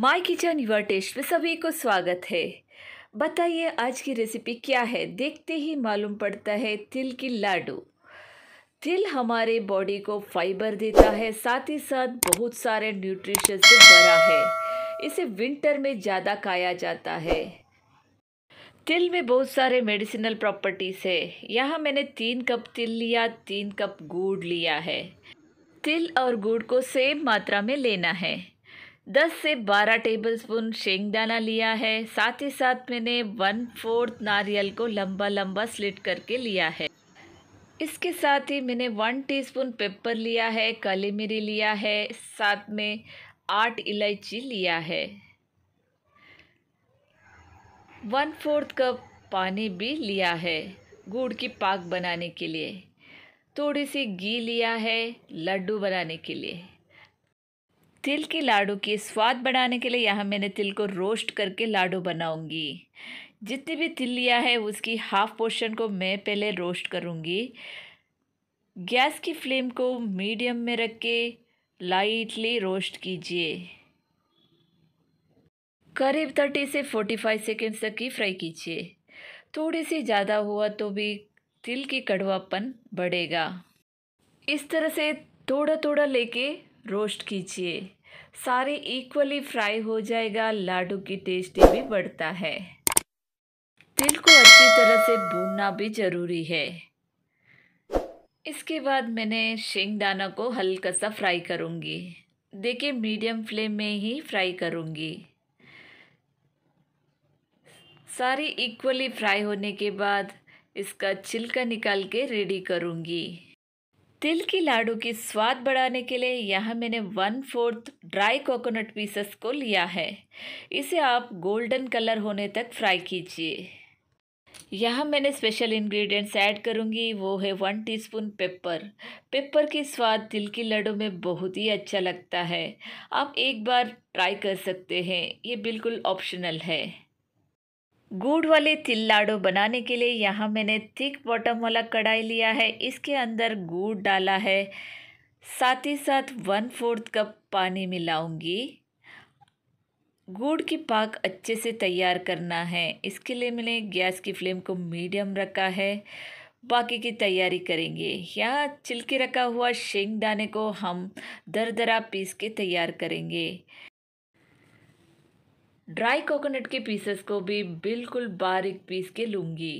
my kitchen your test में सभी को स्वागत है बताइए आज की रेसिपी क्या है देखते ही मालूम पड़ता है तिल की लाडू तिल हमारे बॉडी को फाइबर देता है साथ ही साथ बहुत सारे न्यूट्रिशन से भरा है इसे विंटर में ज़्यादा खाया जाता है तिल में बहुत सारे मेडिसिनल प्रॉपर्टीज़ है यहाँ मैंने तीन कप तिल लिया तीन कप गुड़ लिया है तिल और गुड़ को सेम मात्रा में लेना है दस से टेबल टेबलस्पून शेंगदाना लिया है साथ ही साथ मैंने वन फोर्थ नारियल को लंबा लंबा स्लिट करके लिया है इसके साथ ही मैंने वन टीस्पून पेपर लिया है काली मिरी लिया है साथ में आठ इलायची लिया है वन फोर्थ कप पानी भी लिया है गुड़ की पाक बनाने के लिए थोड़ी सी घी लिया है लड्डू बनाने के लिए तिल के लाडू के स्वाद बढ़ाने के लिए यहाँ मैंने तिल को रोस्ट करके लाडू बनाऊंगी जितने भी तिल लिया है उसकी हाफ पोर्शन को मैं पहले रोस्ट करूँगी गैस की फ्लेम को मीडियम में रख के लाइटली रोस्ट कीजिए करीब थर्टी से फोर्टी फाइव सेकेंड्स तक की फ्राई कीजिए थोड़ी सी ज़्यादा हुआ तो भी तिल की कड़वापन बढ़ेगा इस तरह से थोड़ा थोड़ा लेके रोस्ट कीजिए सारे इक्वली फ्राई हो जाएगा लाडू की टेस्टी भी बढ़ता है तिल को अच्छी तरह से भूनना भी ज़रूरी है इसके बाद मैंने शेंग दाना को हल्का सा फ्राई करूँगी देखिए मीडियम फ्लेम में ही फ्राई करूँगी सारी इक्वली फ्राई होने के बाद इसका छिलका निकाल के रेडी करूँगी तिल की लाडू की स्वाद बढ़ाने के लिए यहाँ मैंने one fourth dry coconut pieces को लिया है इसे आप गोल्डन कलर होने तक फ्राई कीजिए यहाँ मैंने स्पेशल इंग्रेडिएंट्स ऐड करूँगी वो है वन टीस्पून पेपर पेपर की स्वाद तिल की लड्डू में बहुत ही अच्छा लगता है आप एक बार ट्राई कर सकते हैं ये बिल्कुल ऑप्शनल है गुड़ वाले तिल लाडू बनाने के लिए यहाँ मैंने थिक बॉटम वाला कढ़ाई लिया है इसके अंदर गुड़ डाला है साथ ही साथ वन फोर्थ कप पानी मिलाऊंगी गुड़ की पाक अच्छे से तैयार करना है इसके लिए मैंने गैस की फ्लेम को मीडियम रखा है बाकी की तैयारी करेंगे यहाँ छिलके रखा हुआ शेंग दाने को हम दर दरा पीस के तैयार करेंगे ड्राई कोकोनट के पीसेस को भी बिल्कुल बारीक पीस के लूँगी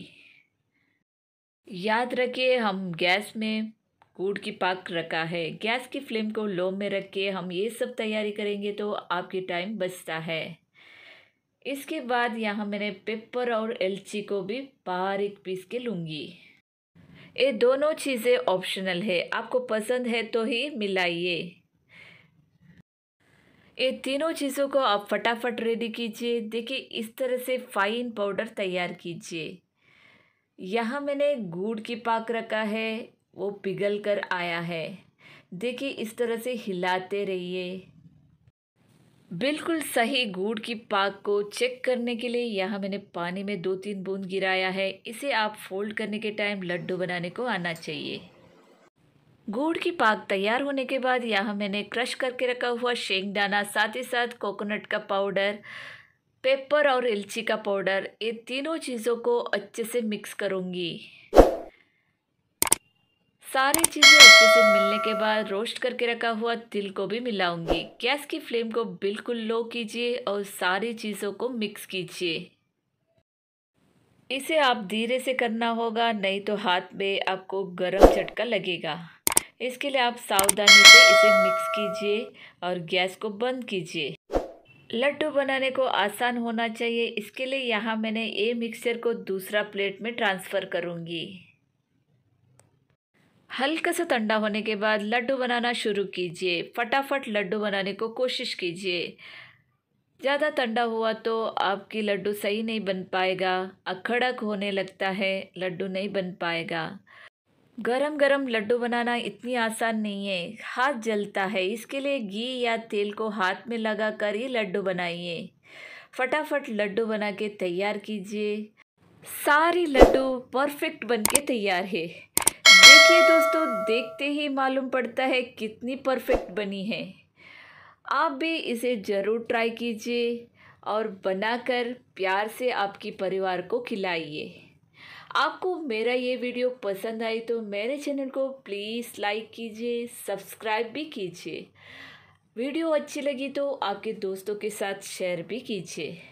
याद रखिए हम गैस में गुड़ की पाक रखा है गैस की फ्लेम को लो में रख के हम ये सब तैयारी करेंगे तो आपके टाइम बचता है इसके बाद यहाँ मैंने पेपर और एलची को भी बारीक पीस के लूँगी ये दोनों चीज़ें ऑप्शनल है आपको पसंद है तो ही मिलाइए ये तीनों चीज़ों को आप फटाफट रेडी कीजिए देखिए इस तरह से फाइन पाउडर तैयार कीजिए यहाँ मैंने गुड़ की पाक रखा है वो पिघल कर आया है देखिए इस तरह से हिलाते रहिए बिल्कुल सही गुड़ की पाक को चेक करने के लिए यहाँ मैंने पानी में दो तीन बूंद गिराया है इसे आप फोल्ड करने के टाइम लड्डू बनाने को आना चाहिए गुड़ की पाक तैयार होने के बाद यहाँ मैंने क्रश करके रखा हुआ शेंग दाना साथ ही साथ कोकोनट का पाउडर पेपर और इलची का पाउडर ये तीनों चीज़ों को अच्छे से मिक्स करूँगी सारी चीज़ें अच्छे से मिलने के बाद रोस्ट करके रखा हुआ तिल को भी मिलाऊंगी गैस की फ्लेम को बिल्कुल लो कीजिए और सारी चीज़ों को मिक्स कीजिए इसे आप धीरे से करना होगा नहीं तो हाथ में आपको गरम चटका लगेगा इसके लिए आप सावधानी से इसे मिक्स कीजिए और गैस को बंद कीजिए लड्डू बनाने को आसान होना चाहिए इसके लिए यहाँ मैंने ये मिक्सर को दूसरा प्लेट में ट्रांसफ़र करूँगी हल्का सा ठंडा होने के बाद लड्डू बनाना शुरू कीजिए फटाफट लड्डू बनाने को कोशिश कीजिए ज़्यादा ठंडा हुआ तो आपकी लड्डू सही नहीं बन पाएगा अखड़क होने लगता है लड्डू नहीं बन पाएगा गरम गरम लड्डू बनाना इतनी आसान नहीं है हाथ जलता है इसके लिए घी या तेल को हाथ में लगा कर ही लड्डू बनाइए फटाफट लड्डू बना के तैयार कीजिए सारी लड्डू परफेक्ट बन के तैयार है देखिए दोस्तों देखते ही मालूम पड़ता है कितनी परफेक्ट बनी है आप भी इसे ज़रूर ट्राई कीजिए और बनाकर प्यार से आपकी परिवार को खिलाइए आपको मेरा ये वीडियो पसंद आई तो मेरे चैनल को प्लीज़ लाइक कीजिए सब्सक्राइब भी कीजिए वीडियो अच्छी लगी तो आपके दोस्तों के साथ शेयर भी कीजिए